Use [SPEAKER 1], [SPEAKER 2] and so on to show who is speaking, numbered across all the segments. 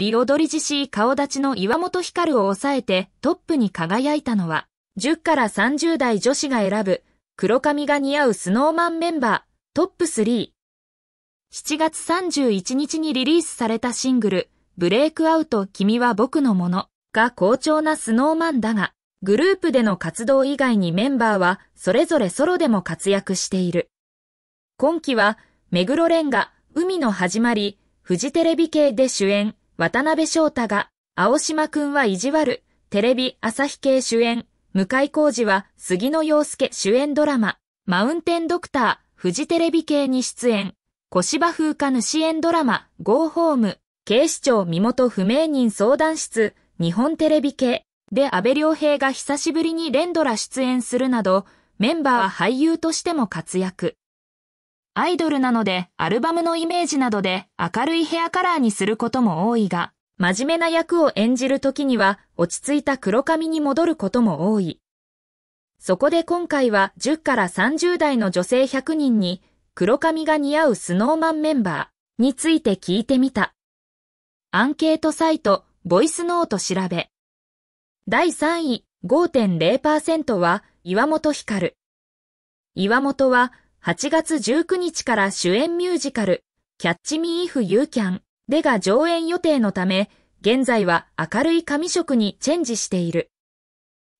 [SPEAKER 1] リロドリジシー顔立ちの岩本光を抑えてトップに輝いたのは、10から30代女子が選ぶ、黒髪が似合うスノーマンメンバー、トップ3。7月31日にリリースされたシングル、ブレイクアウト君は僕のものが好調なスノーマンだが、グループでの活動以外にメンバーはそれぞれソロでも活躍している。今季は、目黒蓮が海の始まり、フジテレビ系で主演、渡辺翔太が、青島くんは意地悪、テレビ朝日系主演、向井浩二は杉野洋介主演ドラマ、マウンテンドクター、フジテレビ系に出演、小芝風花主演ドラマ、ゴーホーム、警視庁身元不明人相談室、日本テレビ系、で安倍良平が久しぶりに連ドラ出演するなど、メンバーは俳優としても活躍。アイドルなのでアルバムのイメージなどで明るいヘアカラーにすることも多いが、真面目な役を演じる時には落ち着いた黒髪に戻ることも多い。そこで今回は10から30代の女性100人に黒髪が似合うスノーマンメンバーについて聞いてみた。アンケートサイト、ボイスノート調べ。第3位、5.0%は岩本光。岩本は8月19日から主演ミュージカル、キャッチミーイフユーキャンでが上演予定のため、現在は明るい紙色にチェンジしている。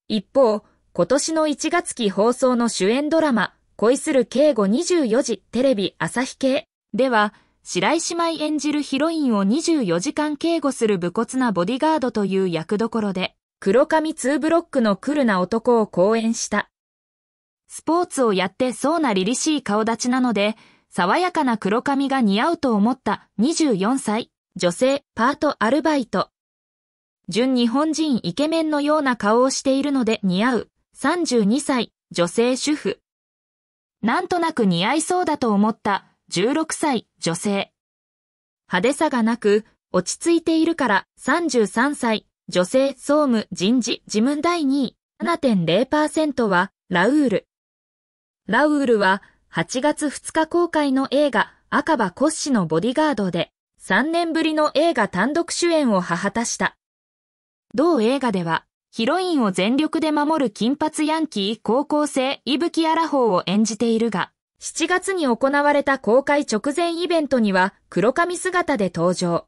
[SPEAKER 1] 一方、今年の1月期放送の主演ドラマ、恋する敬語24時テレビ朝日系では、白石舞演じるヒロインを24時間警護する武骨なボディガードという役どころで、黒髪2ブロックのクルな男を公演した。スポーツをやってそうな凛々しい顔立ちなので、爽やかな黒髪が似合うと思った24歳、女性、パートアルバイト。純日本人イケメンのような顔をしているので似合う、32歳、女性主婦。なんとなく似合いそうだと思った16歳、女性。派手さがなく、落ち着いているから33歳、女性、総務、人事、事務第2位、7.0%は、ラウール。ラウールは8月2日公開の映画赤羽骨子のボディガードで3年ぶりの映画単独主演を果たした。同映画ではヒロインを全力で守る金髪ヤンキー高校生伊吹アラホーを演じているが、7月に行われた公開直前イベントには黒髪姿で登場。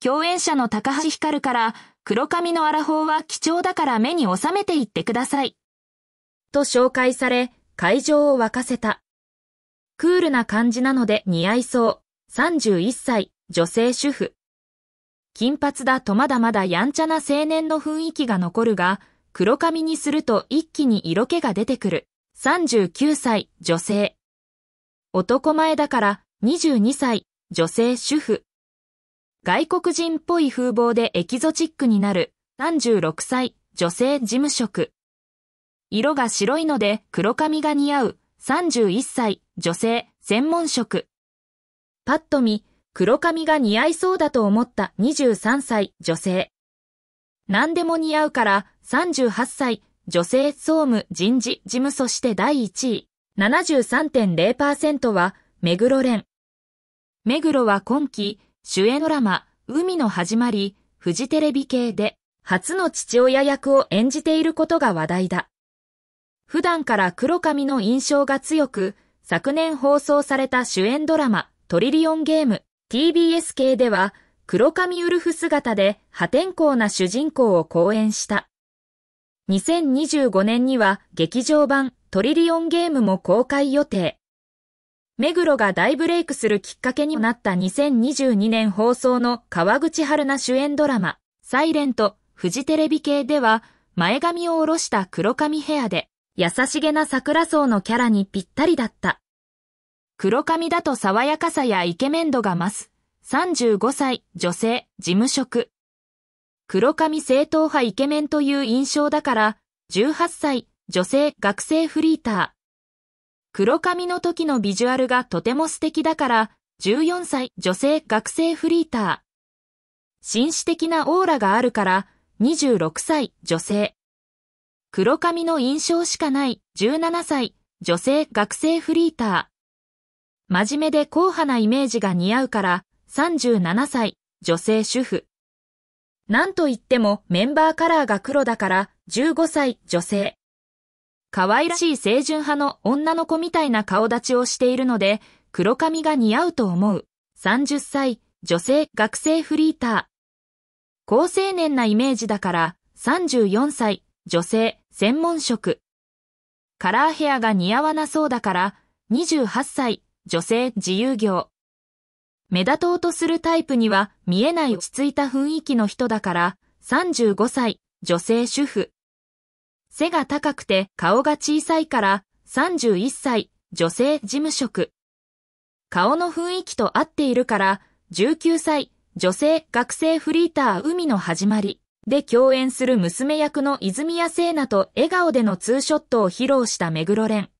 [SPEAKER 1] 共演者の高橋光から黒髪のアラホーは貴重だから目に収めていってください。と紹介され、会場を沸かせた。クールな感じなので似合いそう。31歳、女性主婦。金髪だとまだまだやんちゃな青年の雰囲気が残るが、黒髪にすると一気に色気が出てくる。39歳、女性。男前だから22歳、女性主婦。外国人っぽい風貌でエキゾチックになる。36歳、女性事務職。色が白いので黒髪が似合う31歳女性専門職。パッと見、黒髪が似合いそうだと思った23歳女性。何でも似合うから38歳女性総務人事事務そして第1位。73.0%は目黒蓮。目黒は今季主演ドラマ海の始まりフジテレビ系で初の父親役を演じていることが話題だ。普段から黒髪の印象が強く、昨年放送された主演ドラマ、トリリオンゲーム、TBS 系では、黒髪ウルフ姿で破天荒な主人公を公演した。2025年には劇場版トリリオンゲームも公開予定。目黒が大ブレイクするきっかけになった2022年放送の川口春奈主演ドラマ、サイレント、フジテレビ系では前髪を下ろした黒髪ヘアで優しげな桜草のキャラにぴったりだった。黒髪だと爽やかさやイケメン度が増す。35歳、女性、事務職。黒髪正統派イケメンという印象だから、18歳、女性、学生フリーター。黒髪の時のビジュアルがとても素敵だから、14歳、女性、学生フリーター。紳士的なオーラがあるから、26歳、女性。黒髪の印象しかない17歳女性学生フリーター。真面目で硬派なイメージが似合うから37歳女性主婦。なんといってもメンバーカラーが黒だから15歳女性。可愛らしい清純派の女の子みたいな顔立ちをしているので黒髪が似合うと思う。30歳女性学生フリーター。高青年なイメージだから34歳女性専門職。カラーヘアが似合わなそうだから、28歳、女性、自由業。目立とうとするタイプには見えない落ち着いた雰囲気の人だから、35歳、女性主婦。背が高くて顔が小さいから、31歳、女性事務職。顔の雰囲気と合っているから、19歳、女性学生フリーター海の始まり。で共演する娘役の泉谷聖奈と笑顔でのツーショットを披露した目黒蓮。